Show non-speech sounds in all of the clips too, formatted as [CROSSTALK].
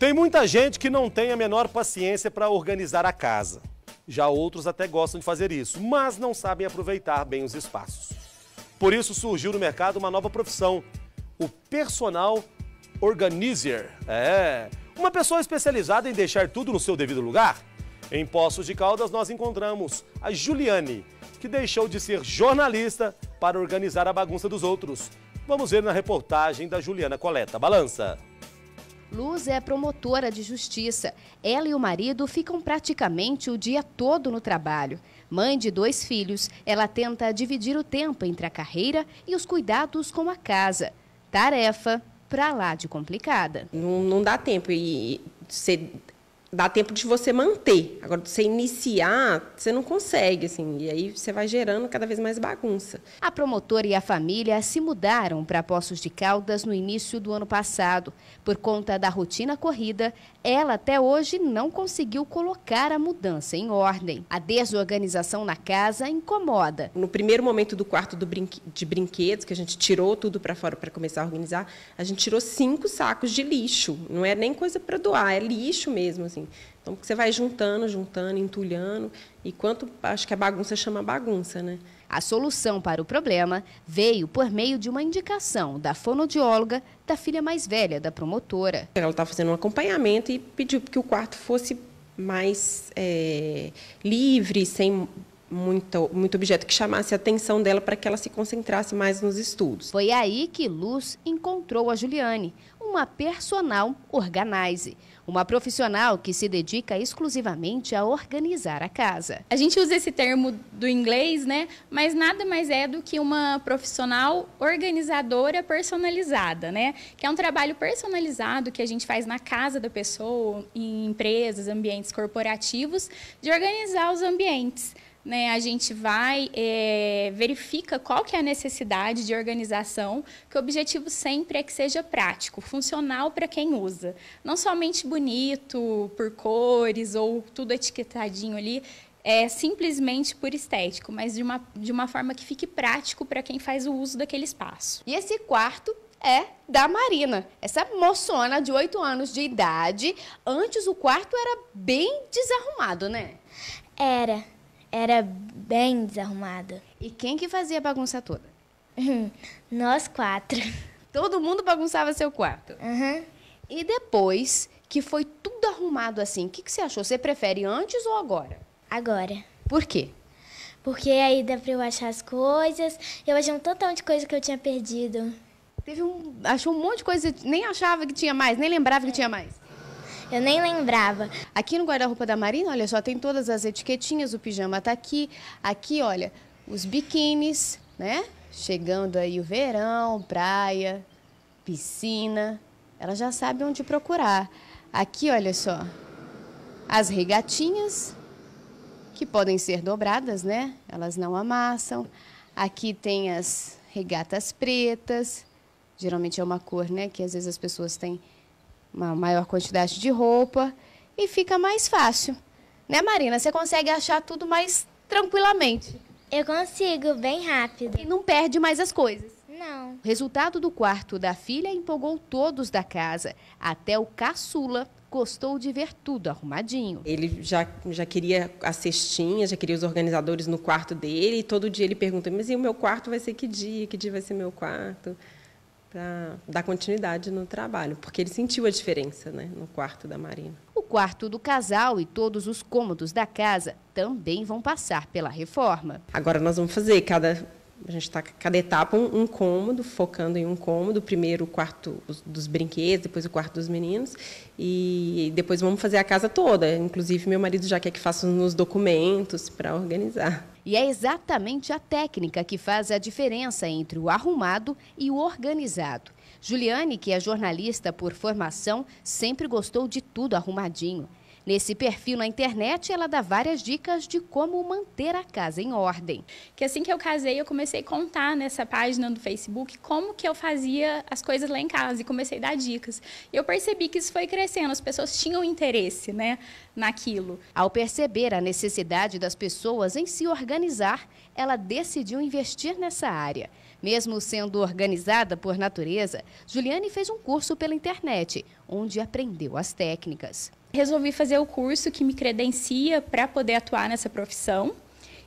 Tem muita gente que não tem a menor paciência para organizar a casa. Já outros até gostam de fazer isso, mas não sabem aproveitar bem os espaços. Por isso surgiu no mercado uma nova profissão, o personal organizer. É, uma pessoa especializada em deixar tudo no seu devido lugar. Em Poços de Caldas nós encontramos a Juliane, que deixou de ser jornalista para organizar a bagunça dos outros. Vamos ver na reportagem da Juliana Coleta. Balança! Luz é promotora de justiça. Ela e o marido ficam praticamente o dia todo no trabalho. Mãe de dois filhos, ela tenta dividir o tempo entre a carreira e os cuidados com a casa. Tarefa para lá de complicada. Não, não dá tempo e ser dá tempo de você manter. Agora, você iniciar, você não consegue, assim, e aí você vai gerando cada vez mais bagunça. A promotora e a família se mudaram para Poços de Caldas no início do ano passado. Por conta da rotina corrida, ela até hoje não conseguiu colocar a mudança em ordem. A desorganização na casa incomoda. No primeiro momento do quarto do brinque... de brinquedos, que a gente tirou tudo para fora para começar a organizar, a gente tirou cinco sacos de lixo. Não é nem coisa para doar, é lixo mesmo, assim assim. Então você vai juntando, juntando, entulhando, e quanto acho que a bagunça chama bagunça, né? A solução para o problema veio por meio de uma indicação da fonodióloga da filha mais velha da promotora. Ela estava tá fazendo um acompanhamento e pediu que o quarto fosse mais é, livre, sem muito, muito objeto que chamasse a atenção dela para que ela se concentrasse mais nos estudos. Foi aí que Luz encontrou a Juliane, uma personal organize, uma profissional que se dedica exclusivamente a organizar a casa. A gente usa esse termo do inglês, né? Mas nada mais é do que uma profissional organizadora personalizada, né? Que é um trabalho personalizado que a gente faz na casa da pessoa, em empresas, ambientes corporativos, de organizar os ambientes né, a gente vai, é, verifica qual que é a necessidade de organização, que o objetivo sempre é que seja prático, funcional para quem usa. Não somente bonito, por cores ou tudo etiquetadinho ali, é simplesmente por estético, mas de uma, de uma forma que fique prático para quem faz o uso daquele espaço. E esse quarto é da Marina. Essa moçona de 8 anos de idade, antes o quarto era bem desarrumado, né? Era era bem desarrumada. E quem que fazia a bagunça toda? [LAUGHS] Nós quatro. Todo mundo bagunçava seu quarto? Uhum. E depois que foi tudo arrumado assim, o que, que você achou? Você prefere antes ou agora? Agora. Por quê? Porque aí dá pra eu achar as coisas. Eu achei um total de coisa que eu tinha perdido. Teve um. Achou um monte de coisa, nem achava que tinha mais, nem lembrava é. que tinha mais. Eu nem lembrava. Aqui no guarda-roupa da Marina, olha só, tem todas as etiquetinhas, o pijama tá aqui. Aqui, olha, os biquínis, né? Chegando aí o verão, praia, piscina. Ela já sabe onde procurar. Aqui, olha só, as regatinhas, que podem ser dobradas, né? Elas não amassam. Aqui tem as regatas pretas, geralmente é uma cor, né? Que às vezes as pessoas têm uma maior quantidade de roupa e fica mais fácil. Né, Marina? Você consegue achar tudo mais tranquilamente? Eu consigo, bem rápido. E não perde mais as coisas? Não. O resultado do quarto da filha empolgou todos da casa, até o caçula, gostou de ver tudo arrumadinho. Ele já, já queria a cestinha, já queria os organizadores no quarto dele, e todo dia ele pergunta: Mas e o meu quarto vai ser que dia? Que dia vai ser meu quarto? para dar continuidade no trabalho, porque ele sentiu a diferença né, no quarto da Marina. O quarto do casal e todos os cômodos da casa também vão passar pela reforma. Agora nós vamos fazer cada a gente está cada etapa um, um, cômodo, focando em um cômodo. Primeiro o quarto dos brinquedos, depois o quarto dos meninos. E depois vamos fazer a casa toda. Inclusive, meu marido já quer que faça os documentos para organizar. E é exatamente a técnica que faz a diferença entre o arrumado e o organizado. Juliane, que é jornalista por formação, sempre gostou de tudo arrumadinho. Nesse perfil na internet, ela dá várias dicas de como manter a casa em ordem. Que assim que eu casei, eu comecei a contar nessa página do Facebook como que eu fazia as coisas lá em casa e comecei a dar dicas. E eu percebi que isso foi crescendo, as pessoas tinham interesse, né, naquilo. Ao perceber a necessidade das pessoas em se organizar, ela decidiu investir nessa área. Mesmo sendo organizada por natureza, Juliane fez um curso pela internet, onde aprendeu as técnicas resolvi fazer o curso que me credencia para poder atuar nessa profissão.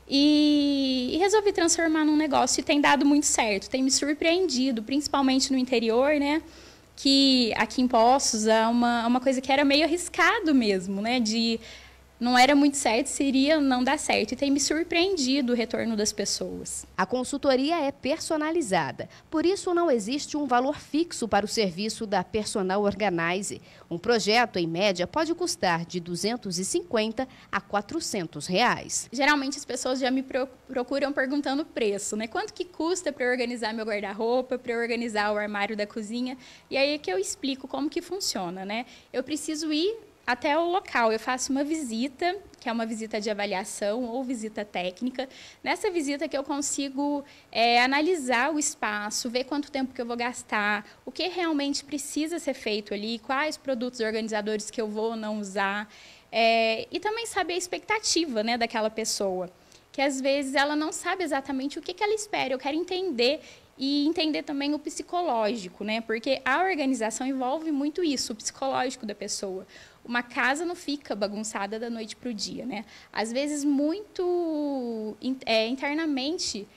E, e, resolvi transformar num negócio e tem dado muito certo, tem me surpreendido, principalmente no interior, né? Que aqui em Poços é uma, é uma coisa que era meio arriscado mesmo, né? De não era muito certo, seria não dar certo. E tem me surpreendido o retorno das pessoas. A consultoria é personalizada, por isso não existe um valor fixo para o serviço da Personal Organize. Um projeto, em média, pode custar de 250 a 400 reais. Geralmente as pessoas já me procuram perguntando o preço, né? Quanto que custa para organizar meu guarda-roupa, para organizar o armário da cozinha? E aí é que eu explico como que funciona, né? Eu preciso ir até o local. Eu faço uma visita, que é uma visita de avaliação ou visita técnica. Nessa visita que eu consigo é, analisar o espaço, ver quanto tempo que eu vou gastar, o que realmente precisa ser feito ali, quais produtos organizadores que eu vou ou não usar. É, e também saber a expectativa né, daquela pessoa. Que às vezes ela não sabe exatamente o que, que ela espera. Eu quero entender e entender também o psicológico, né? Porque a organização envolve muito isso, o psicológico da pessoa uma casa não fica bagunçada da noite para o dia, né? Às vezes, muito é, internamente,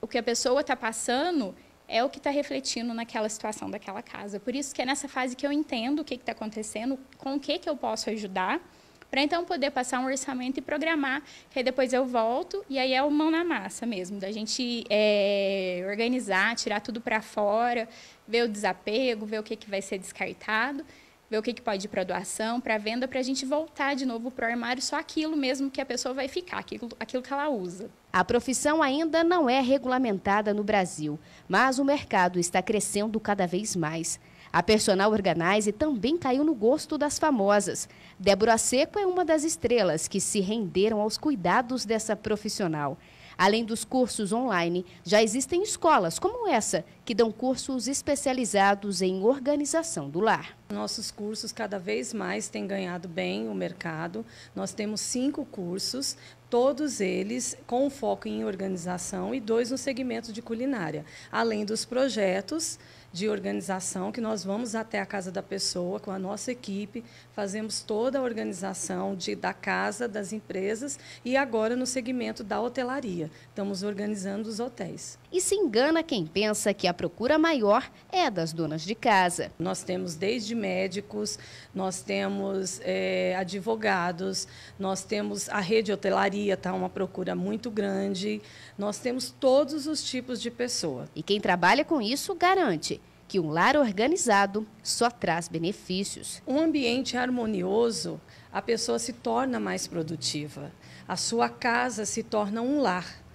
o que a pessoa está passando é o que está refletindo naquela situação daquela casa. Por isso que é nessa fase que eu entendo o que está acontecendo, com o que, que eu posso ajudar, para então poder passar um orçamento e programar, que aí depois eu volto, e aí é o mão na massa mesmo, da gente é, organizar, tirar tudo para fora, ver o desapego, ver o que, que vai ser descartado, ver o que, que pode ir para doação, para venda, para a gente voltar de novo para o armário só aquilo mesmo que a pessoa vai ficar, aquilo, aquilo que ela usa. A profissão ainda não é regulamentada no Brasil, mas o mercado está crescendo cada vez mais. A personal organize também caiu no gosto das famosas. Débora Seco é uma das estrelas que se renderam aos cuidados dessa profissional. Além dos cursos online, já existem escolas como essa que dão cursos especializados em organização do lar. Nossos cursos cada vez mais têm ganhado bem o mercado. Nós temos cinco cursos, todos eles com foco em organização e dois no segmento de culinária, além dos projetos de organização que nós vamos até a casa da pessoa com a nossa equipe, fazemos toda a organização de, da casa, das empresas e agora no segmento da hotelaria, estamos organizando os hotéis e se engana quem pensa que a procura maior é das donas de casa. Nós temos desde médicos, nós temos é, advogados, nós temos a rede hotelaria, está uma procura muito grande, nós temos todos os tipos de pessoa. E quem trabalha com isso garante que um lar organizado só traz benefícios. Um ambiente harmonioso, a pessoa se torna mais produtiva. A sua casa se torna um lar.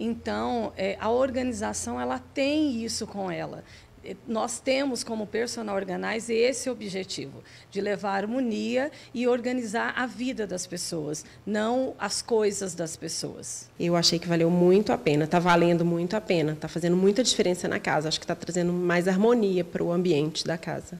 Então, é, a organização ela tem isso com ela é, nós temos como personal organize esse objetivo de levar harmonia e organizar a vida das pessoas, não as coisas das pessoas. Eu achei que valeu muito a pena, está valendo muito a pena, está fazendo muita diferença na casa. Acho que está trazendo mais harmonia para o ambiente da casa.